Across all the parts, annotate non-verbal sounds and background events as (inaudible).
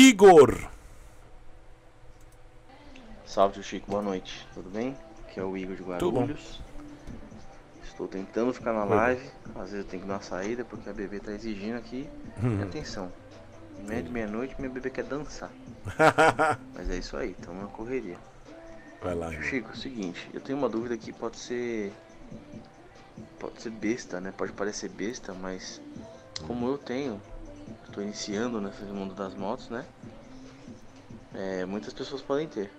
Igor. Salve, tio Chico, boa noite. Tudo bem? Aqui é o Igor de Guarulhos. Estou tentando ficar na live, às vezes eu tenho que dar uma saída porque a bebê está exigindo aqui. Hum. atenção, meia de meia-noite minha bebê quer dançar. (laughs) Mas é isso aí, estamos na correria. Vai lá. Tio Chico, é o seguinte, eu tenho uma dúvida aqui, pode ser. Pode ser besta, né? Pode parecer besta, mas como eu tenho estou iniciando nesse mundo das motos, né? É, muitas pessoas podem ter.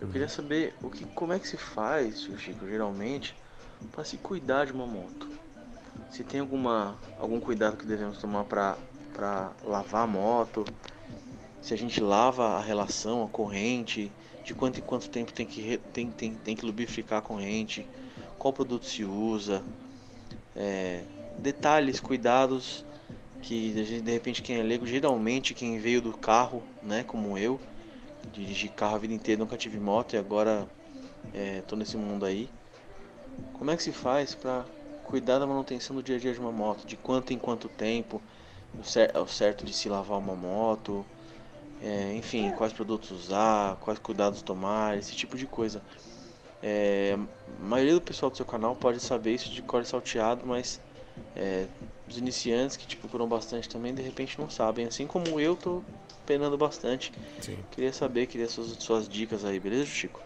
Eu queria saber o que, como é que se faz, Chico, geralmente, para se cuidar de uma moto. Se tem alguma, algum cuidado que devemos tomar para lavar a moto, se a gente lava a relação, a corrente, de quanto em quanto tempo tem que, tem, tem, tem que lubrificar a corrente, qual produto se usa, é, detalhes, cuidados que de repente quem é leigo, geralmente quem veio do carro, né, como eu, dirigi carro a vida inteira, nunca tive moto e agora é, tô nesse mundo aí. Como é que se faz para cuidar da manutenção do dia a dia de uma moto? De quanto em quanto tempo? É o certo de se lavar uma moto? É, enfim, quais produtos usar, quais cuidados tomar, esse tipo de coisa. É, a maioria do pessoal do seu canal pode saber isso de core salteado, mas é, os iniciantes que te procuram bastante também, de repente não sabem. Assim como eu tô penando bastante. Sim. Queria saber, queria suas, suas dicas aí, beleza, Chico?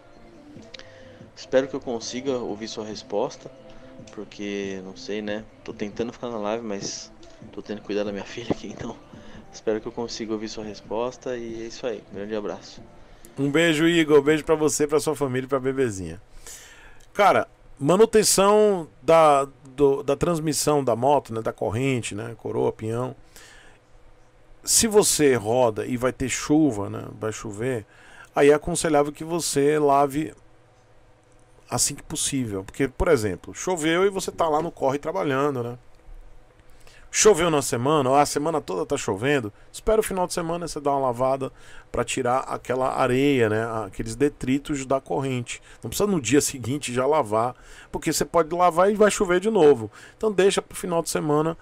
Espero que eu consiga ouvir sua resposta, porque não sei, né? Tô tentando ficar na live, mas tô tendo que cuidar da minha (laughs) filha aqui, então espero que eu consiga ouvir sua resposta e é isso aí. Grande abraço. Um beijo, Igor. Um beijo para você, para sua família para bebezinha. Cara, manutenção da, do, da transmissão da moto, né, da corrente, né, coroa, pinhão. Se você roda e vai ter chuva, né, vai chover, aí é aconselhável que você lave assim que possível. Porque, por exemplo, choveu e você está lá no corre trabalhando, né? Choveu na semana, ou a semana toda tá chovendo. Espera o final de semana você dá uma lavada para tirar aquela areia, né? Aqueles detritos da corrente. Não precisa no dia (laughs) seguinte já lavar, porque você pode lavar e vai chover de novo. Então deixa pro final de semana.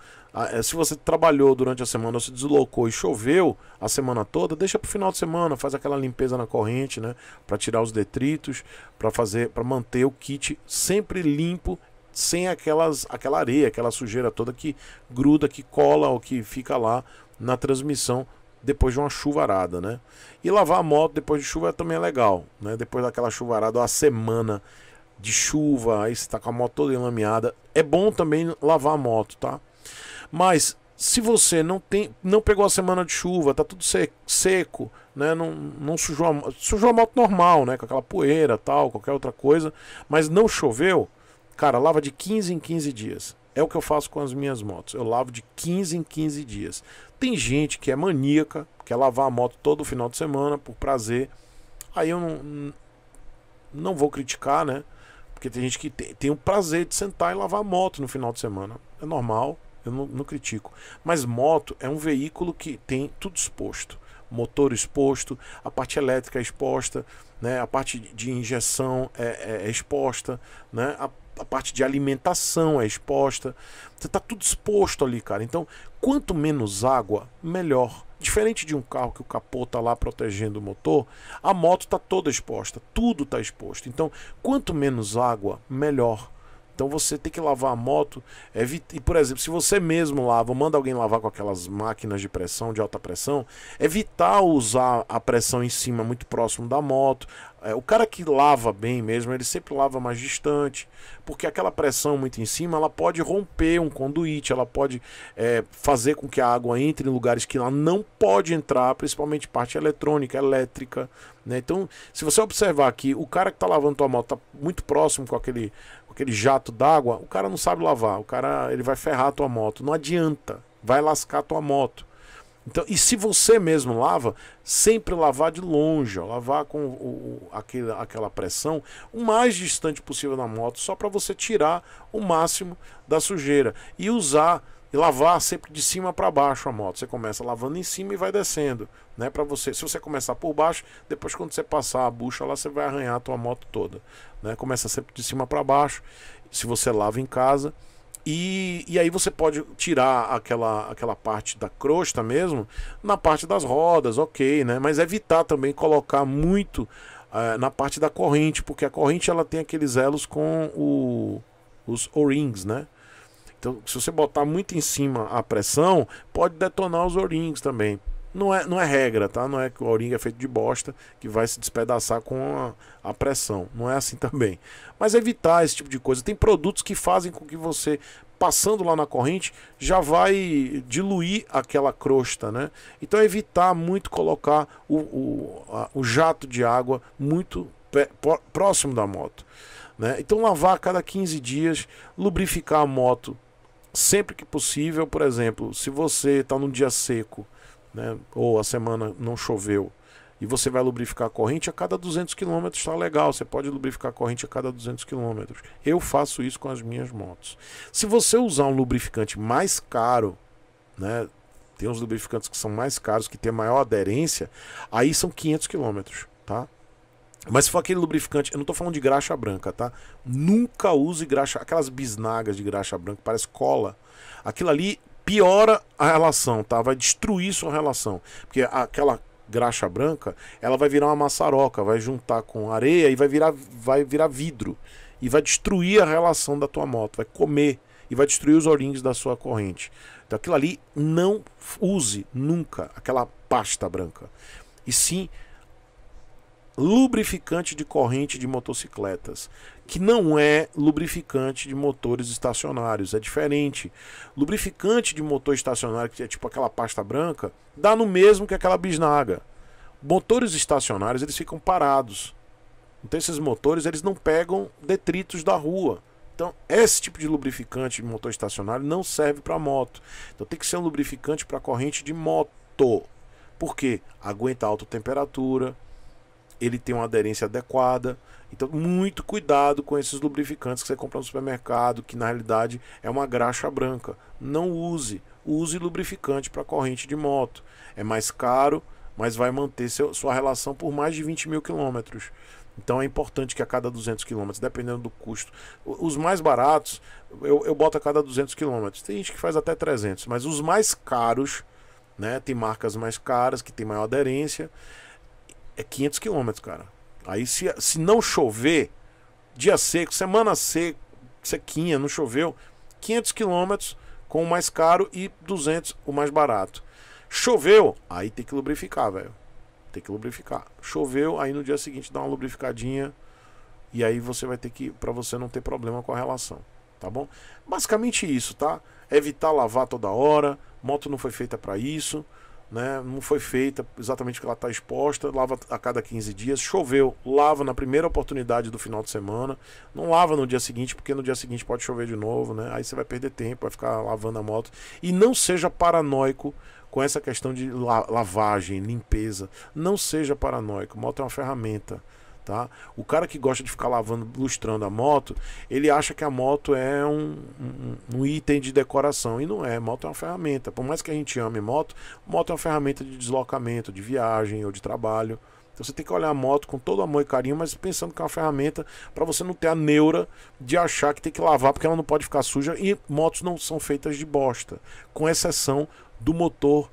Eh, se você trabalhou durante a semana ou se deslocou e choveu a semana toda, deixa para o final de semana, faz aquela limpeza na corrente, né? Para tirar os detritos, para fazer, para manter o kit sempre limpo sem aquelas, aquela areia, aquela sujeira toda que gruda, que cola ou que fica lá na transmissão depois de uma chuvarada, né? E lavar a moto depois de chuva também é legal, né? Depois daquela chuvarada, uma semana de chuva, aí você tá com a moto toda enlameada, é bom também lavar a moto, tá? Mas se você não tem, não pegou a semana de chuva, tá tudo seco, né? Não, não sujou a, sujou a moto normal, né? Com aquela poeira, tal, qualquer outra coisa, mas não choveu, Cara, lava de 15 em 15 dias. É o que eu faço com as minhas motos. Eu lavo de 15 em 15 dias. Tem gente que é maníaca, quer lavar a moto todo final de semana por prazer. Aí eu não, não vou criticar, né? Porque tem gente que tem, tem o prazer de sentar e lavar a moto no final de semana. É normal, eu não, não critico. Mas moto é um veículo que tem tudo exposto motor exposto, a parte elétrica é exposta, né, a parte de injeção é, é, é exposta, né, a a parte de alimentação é exposta. Você está tudo exposto ali, cara. Então, quanto menos água, melhor. Diferente de um carro que o capô está lá protegendo o motor, a moto está toda exposta, tudo está exposto. Então, quanto menos água, melhor. Então você tem que lavar a moto. E, por exemplo, se você mesmo lava, manda alguém lavar com aquelas máquinas de pressão, de alta pressão, evitar usar a pressão em cima muito próximo da moto. É, o cara que lava bem mesmo, ele sempre lava mais distante, porque aquela pressão muito em cima, ela pode romper um conduíte, ela pode é, fazer com que a água entre em lugares que ela não pode entrar, principalmente parte eletrônica, elétrica. Né? Então, se você observar que o cara que está lavando a moto está muito próximo com aquele aquele jato d'água, o cara não sabe lavar, o cara ele vai ferrar a tua moto, não adianta, vai lascar a tua moto. Então, e se você mesmo lava, sempre lavar de longe, ó, lavar com o, o, aquele, aquela pressão o mais distante possível da moto, só para você tirar o máximo da sujeira e usar e lavar sempre de cima para baixo a moto. Você começa lavando em cima e vai descendo, né, para você. Se você começar por baixo, depois quando você passar a bucha lá, você vai arranhar a tua moto toda, né? Começa sempre de cima para baixo. Se você lava em casa, e, e, aí você pode tirar aquela, aquela parte da crosta mesmo na parte das rodas, ok, né? Mas evitar também colocar muito uh, na parte da corrente, porque a corrente ela tem aqueles elos com o, os O-rings, né? Então, se você botar muito em cima a pressão, pode detonar os ourinhos também. Não é, não é regra, tá? Não é que o ourinho é feito de bosta que vai se despedaçar com a, a pressão. Não é assim (laughs) também. Mas evitar esse tipo de coisa. Tem produtos que fazem com que você passando lá na corrente já vai diluir aquela crosta, né? Então evitar muito colocar o, o, a, o jato de água muito próximo da moto. Né? Então lavar a cada 15 dias, lubrificar a moto sempre que possível, por exemplo, se você está num dia seco, né, ou a semana não choveu, e você vai lubrificar a corrente a cada 200 km, está legal. Você pode lubrificar a corrente a cada 200 km. Eu faço isso com as minhas motos. Se você usar um lubrificante mais caro, né, tem uns lubrificantes que são mais caros, que tem maior aderência, aí são 500 km, tá? Mas se for aquele lubrificante, eu não tô falando de graxa branca, tá? Nunca use graxa, aquelas bisnagas de graxa branca, parece cola. Aquilo ali piora a relação, tá? Vai destruir sua relação. Porque aquela graxa branca, ela vai virar uma maçaroca, vai juntar com areia e vai virar, vai virar vidro. E vai destruir a relação da tua moto, vai comer e vai destruir os olhinhos da sua corrente. Então aquilo ali não use nunca aquela pasta branca. E sim lubrificante de corrente de motocicletas, que não é lubrificante de motores estacionários, é diferente. Lubrificante de motor estacionário, que é tipo aquela pasta branca, dá no mesmo que aquela bisnaga. Motores estacionários, eles ficam parados. Então esses motores, eles não pegam detritos da rua. Então, esse tipo de lubrificante de motor estacionário não serve para moto. Então tem que ser um lubrificante para corrente de moto. Por quê? Aguenta alta temperatura, ele tem uma aderência adequada. Então, muito cuidado com esses lubrificantes que você compra no supermercado, que na realidade é uma graxa branca. Não use. Use lubrificante para corrente de moto. É mais caro, mas vai manter seu, sua relação por mais de 20 mil quilômetros. Então é importante que a cada 200 km, dependendo do custo, os mais baratos eu, eu boto a cada 200 km. Tem gente que faz até 300, mas os mais caros, né, tem marcas mais caras que tem maior aderência é 500 quilômetros, cara. Aí se, se não chover, dia seco, semana seca, sequinha, não choveu, 500 quilômetros com o mais caro e 200 o mais barato. Choveu, aí tem que lubrificar, velho. Tem que lubrificar. Choveu, aí no dia seguinte dá uma lubrificadinha e aí você vai ter que para você não ter problema com a relação, tá bom? Basicamente isso, tá? evitar lavar toda hora, moto não foi feita para isso né? não foi feita exatamente porque ela está exposta, lava a cada 15 dias, choveu, lava na primeira oportunidade do final de semana, não lava no dia seguinte, porque no dia seguinte pode chover de novo, né? aí você vai perder tempo, vai ficar lavando a moto. E não seja paranoico com essa questão de lavagem, limpeza, não seja paranoico, moto é uma ferramenta, tá? O cara que gosta de ficar lavando, lustrando a moto, ele acha que a moto é um, um, um item de decoração e não é. Moto é uma ferramenta. Por mais que a gente ame moto, moto é uma ferramenta de deslocamento, de viagem ou de trabalho. Então você tem que olhar a moto com todo amor e carinho, mas pensando que é uma ferramenta para você não ter a neura de achar que tem que lavar porque ela não pode ficar suja. E motos não são feitas de bosta, com exceção do motor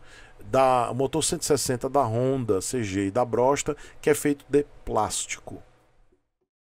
da motor 160 da Honda CG e da Brosta, que é feito de plástico.